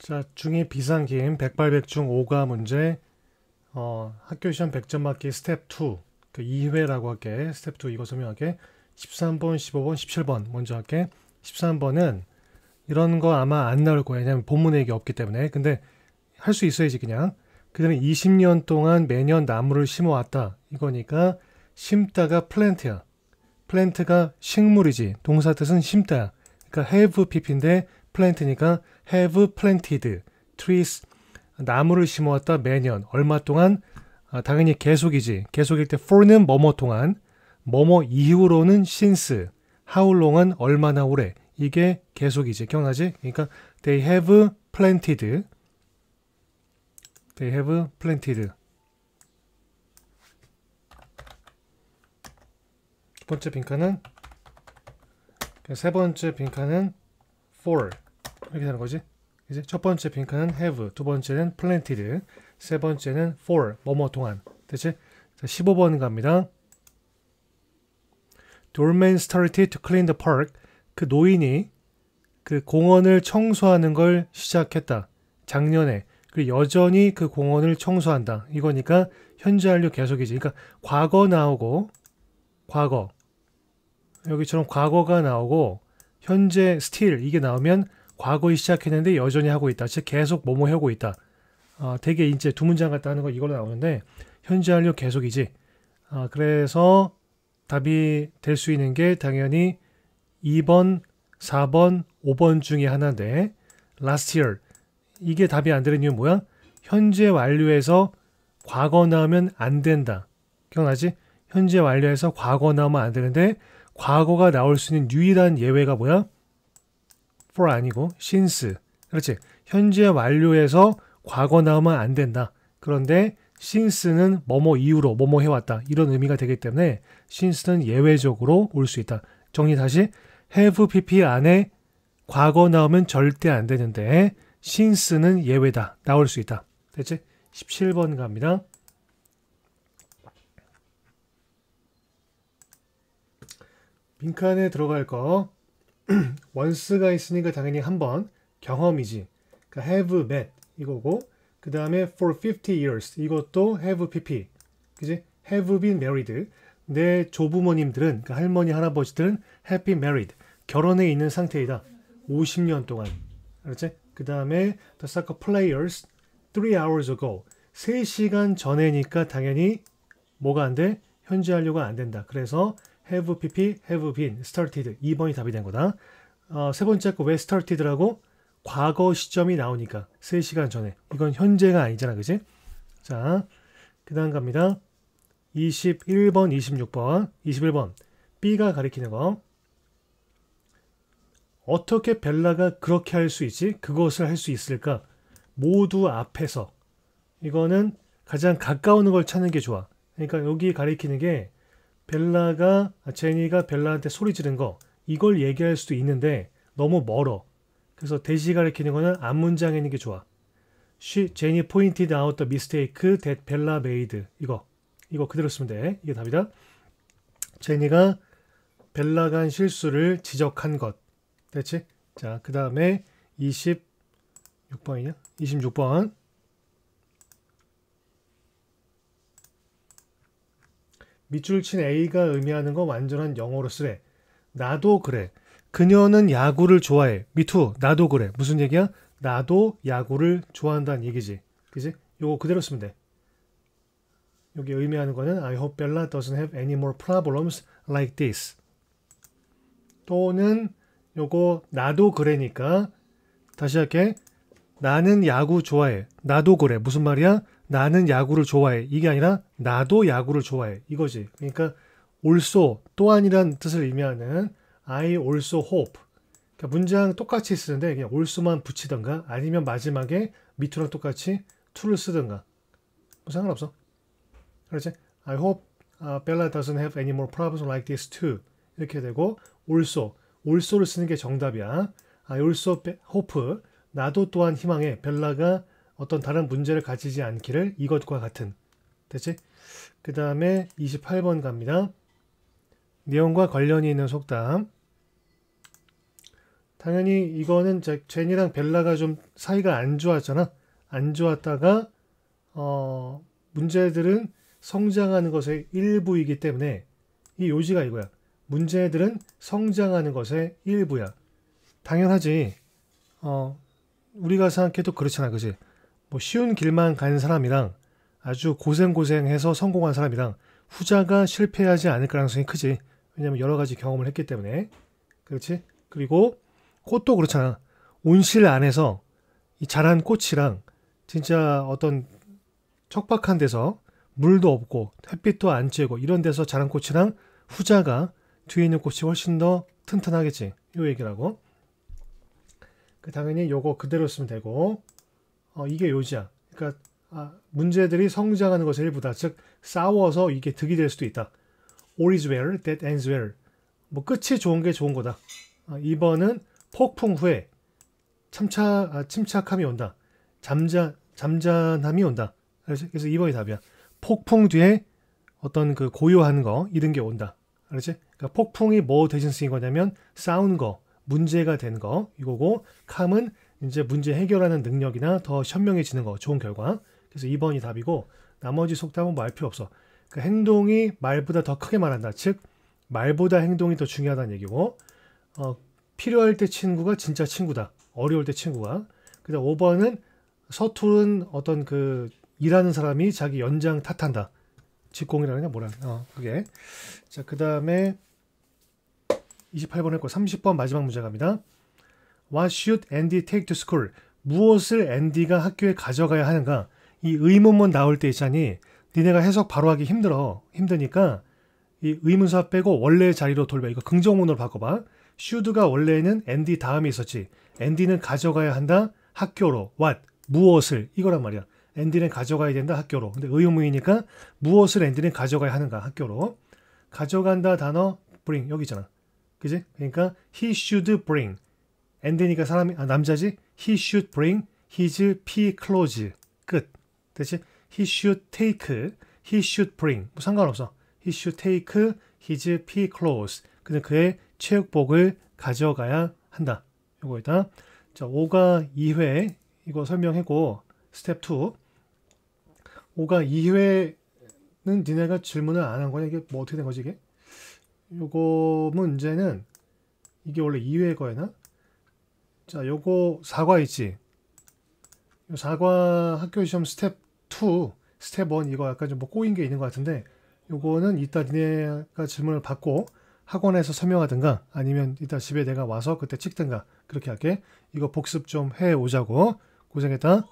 자, 중2 비상기임 백발백중 5가 문제 어, 학교 시험 100점 맞기 스텝 2그 2회라고 할게. 스텝 2 이거 설명할게. 13번, 15번, 17번 먼저 할게. 13번은 이런 거 아마 안 나올 거예요. 왜냐면 본문에 이게 없기 때문에. 근데 할 수 있어야지 그냥. 그다음에 20년 동안 매년 나무를 심어왔다. 이거니까 심다가 플랜트야. 플랜트가 식물이지. 동사 뜻은 심다. 그러니까 have pp인데 플랜트니까 have planted trees 나무를 심어왔다 매년 얼마 동안 아, 당연히 계속이지 계속일 때 for는 뭐뭐 동안 뭐뭐 이후로는 since how long은 얼마나 오래 이게 계속이지 기억나지? 그러니까 they have planted they have planted 첫 번째 빈칸은 세 번째 빈칸은 for 이렇게 되는 거지. 이제 첫 번째 핑크는 have, 두 번째는 planted, 세 번째는 for, 뭐뭐 뭐 동안. 대체 자, 15번 갑니다. Doorman started to clean the park. 그 노인이 그 공원을 청소하는 걸 시작했다. 작년에. 그리고 여전히 그 공원을 청소한다. 이거니까 현재 완료 계속이지. 그러니까 과거 나오고 과거 여기처럼 과거가 나오고 현재 still 이게 나오면 과거에 시작했는데 여전히 하고 있다. 즉 계속 뭐뭐 하고 있다. 아, 어, 되게 이제 두 문장 같다 하는 거 이걸로 나오는데 현재 완료 계속이지. 아, 그래서 답이 될 수 있는 게 당연히 2번, 4번, 5번 중에 하나인데 last year 이게 답이 안 되는 이유는 뭐야? 현재 완료에서 과거 나오면 안 된다. 기억나지? 현재 완료에서 과거 나오면 안 되는데 과거가 나올 수 있는 유일한 예외가 뭐야? for 아니고 since 그렇지 현재 완료에서 과거 나오면 안 된다 그런데 since는 뭐뭐 이후로 뭐뭐 해왔다 이런 의미가 되기 때문에 since는 예외적으로 올 수 있다 정리 다시 have pp 안에 과거 나오면 절대 안 되는데 since는 예외다 나올 수 있다 대체 17번 갑니다 빈칸에 들어갈 거 once가 있으니까 당연히 한번 경험이지. 그러니까 have met 이거고 그 다음에 for 50 years 이것도 have pp 그지? have been married 내 조부모님들은 그러니까 할머니 할아버지들은 have been married 결혼해 있는 상태이다. 50년 동안 알았지? 그 다음에 the soccer players 3 hours ago 3시간 전에니까 당연히 뭐가 안 돼? 현지하려고 안 된다. 그래서 have pp, have been, started 2번이 답이 된 거다. 어, 세 번째 거 왜 started라고? 과거 시점이 나오니까 3시간 전에 이건 현재가 아니잖아 그지? 자그 다음 갑니다 21번 26번 21번 B가 가리키는 거 어떻게 벨라가 그렇게 할 수 있지? 그것을 할 수 있을까? 모두 앞에서 이거는 가장 가까운 걸 찾는 게 좋아 그러니까 여기 가리키는 게 벨라가 아, 제니가 벨라한테 소리 지른 거 이걸 얘기할 수도 있는데 너무 멀어. 그래서 대시가 가리키는 거는 앞 문장에 있는 게 좋아. She, Jenny pointed out the mistake that Bella made. 이거 이거 그대로 쓰면 돼. 이게 답이다. 제니가 벨라가 한 실수를 지적한 것. 됐지? 자, 그 다음에 26번이냐? 26번. 밑줄 친 A가 의미하는 건 완전한 영어로 쓰래. 나도 그래. 그녀는 야구를 좋아해. 미투. 나도 그래. 무슨 얘기야? 나도 야구를 좋아한다는 얘기지. 그지? 요거 그대로 쓰면 돼. 여기 의미하는 거는 I hope Bella doesn't have any more problems like this. 또는 요거 나도 그래니까 다시 할게. 나는 야구 좋아해. 나도 그래. 무슨 말이야? 나는 야구를 좋아해. 이게 아니라 나도 야구를 좋아해. 이거지. 그러니까 올소 또한이란 뜻을 의미하는 I also hope. 그러니까 문장 똑같이 쓰는데 그냥 올소만 붙이던가 아니면 마지막에 밑으로 똑같이 투를 쓰던가. 뭐 상관없어. 그렇지? I hope uh, Bella doesn't have any more problems like this too. 이렇게 되고 올소 올소를 쓰는 게 정답이야. I also hope. 나도 또한 희망해 벨라가 어떤 다른 문제를 가지지 않기를 이것과 같은 됐지? 그 다음에 28번 갑니다. 내용과 관련이 있는 속담 당연히 이거는 제니랑 벨라가 좀 사이가 안 좋았잖아. 안 좋았다가 어, 문제들은 성장하는 것의 일부이기 때문에 이 요지가 이거야. 문제들은 성장하는 것의 일부야. 당연하지. 어, 우리가 생각해도 그렇잖아, 그지? 뭐 쉬운 길만 가는 사람이랑 아주 고생고생해서 성공한 사람이랑 후자가 실패하지 않을 가능성이 크지. 왜냐면 여러 가지 경험을 했기 때문에. 그렇지? 그리고 꽃도 그렇잖아. 온실 안에서 이 자란 꽃이랑 진짜 어떤 척박한 데서 물도 없고 햇빛도 안 쬐고 이런 데서 자란 꽃이랑 후자가 뒤에 있는 꽃이 훨씬 더 튼튼하겠지. 요 얘기라고. 그 당연히 요거 그대로 쓰면 되고 어, 이게 요지야. 그러니까 아, 문제들이 성장하는 것의 일부다. 즉 싸워서 이게 득이 될 수도 있다. All is well, that ends well. 뭐 끝이 좋은 게 좋은 거다. 아, 2번은 폭풍 후에 참차, 아, 침착함이 온다. 잠자, 잠잔함이 온다. 그래서 2번이 답이야. 폭풍 뒤에 어떤 그 고요한 거 이런 게 온다. 알았지? 그러니까 폭풍이 뭐 대신 쓰인 거냐면 싸운 거, 문제가 된 거 이거고 캄은 이제 문제 해결하는 능력이나 더 현명해지는 거 좋은 결과. 그래서 2번이 답이고 나머지 속담은 말 필요 없어. 그 행동이 말보다 더 크게 말한다. 즉 말보다 행동이 더 중요하다는 얘기고 어, 필요할 때 친구가 진짜 친구다. 어려울 때 친구가. 그다음 5번은 서툴은 어떤 그 일하는 사람이 자기 연장 탓한다. 직공이라느냐 뭐라냐 어, 그게 자그 다음에 28번 했고 30번 마지막 문제 갑니다. What should Andy take to school? 무엇을 앤디가 학교에 가져가야 하는가? 이 의문문 나올 때 있잖니 니네가 해석 바로 하기 힘들어. 힘드니까 이 의문사 빼고 원래의 자리로 돌려. 이거 긍정문으로 바꿔봐. should가 원래는 앤디 다음에 있었지. 앤디는 가져가야 한다. 학교로. what? 무엇을. 이거란 말이야. 앤디는 가져가야 된다. 학교로. 근데 의문이니까 무엇을 앤디는 가져가야 하는가? 학교로. 가져간다 단어 bring 여기 있잖아. 그지? 그러니까 he should bring. 앤 n 니까 사람이 아, 남자지 he should bring his p clothes 끝대체 he should take he should bring 뭐 상관없어 he should take his p clothes 그는 그의 체육복을 가져가야 한다 요거에다 자 5가 2회 이거 설명했고 스텝 2 5가 2회는 니네가 질문을 안 한 거냐 이게 뭐 어떻게 된 거지 이게 요거 문제는 이게 원래 2회 거였나 자, 요거 사과 있지? 요 사과 학교 시험 스텝 2, 스텝 1 이거 약간 좀 뭐 꼬인 게 있는 것 같은데 요거는 이따 니네가 질문을 받고 학원에서 설명하든가 아니면 이따 집에 내가 와서 그때 찍든가 그렇게 할게. 이거 복습 좀 해 오자고. 고생했다.